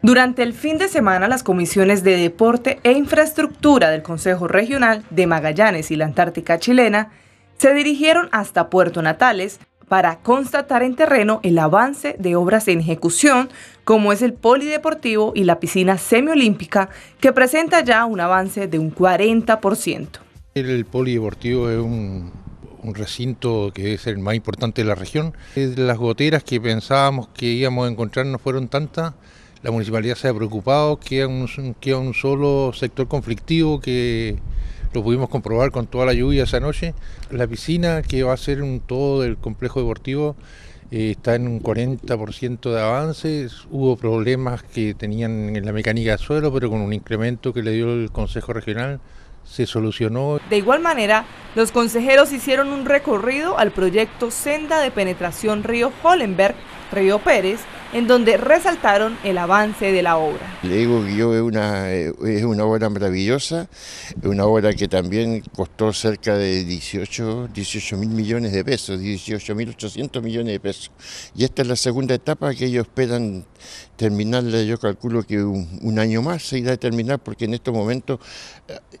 Durante el fin de semana, las comisiones de Deporte e Infraestructura del Consejo Regional de Magallanes y la Antártica Chilena se dirigieron hasta Puerto Natales para constatar en terreno el avance de obras en ejecución, como es el polideportivo y la piscina semiolímpica, que presenta ya un avance de un 40%. El polideportivo es un, recinto que es el más importante de la región. Las goteras que pensábamos que íbamos a encontrar no fueron tantas la municipalidad se ha preocupado, queda un, un solo sector conflictivo que lo pudimos comprobar con toda la lluvia esa noche. La piscina, que va a ser un todo del complejo deportivo, eh, está en un 40% de avances. Hubo problemas que tenían en la mecánica de suelo, pero con un incremento que le dio el Consejo Regional se solucionó. De igual manera, los consejeros hicieron un recorrido al proyecto Senda de Penetración Río Hollenberg, Río Pérez, en donde resaltaron el avance de la obra. Le digo que yo es una, eh, obra maravillosa, una obra que también costó cerca de 18, 18 mil millones de pesos, 18 mil 800 millones de pesos. Y esta es la segunda etapa que ellos esperan terminarla, yo calculo que un, año más se irá a terminar porque en estos momentos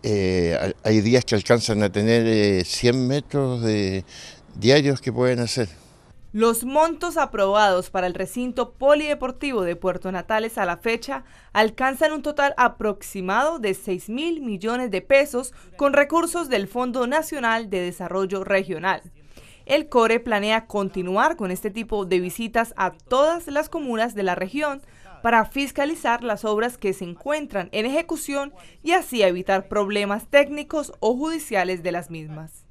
eh, hay días que alcanzan a tener 100 eh, metros de diarios que pueden hacer. Los montos aprobados para el recinto polideportivo de Puerto Natales a la fecha alcanzan un total aproximado de 6 mil millones de pesos con recursos del Fondo Nacional de Desarrollo Regional. El CORE planea continuar con este tipo de visitas a todas las comunas de la región para fiscalizar las obras que se encuentran en ejecución y así evitar problemas técnicos o judiciales de las mismas.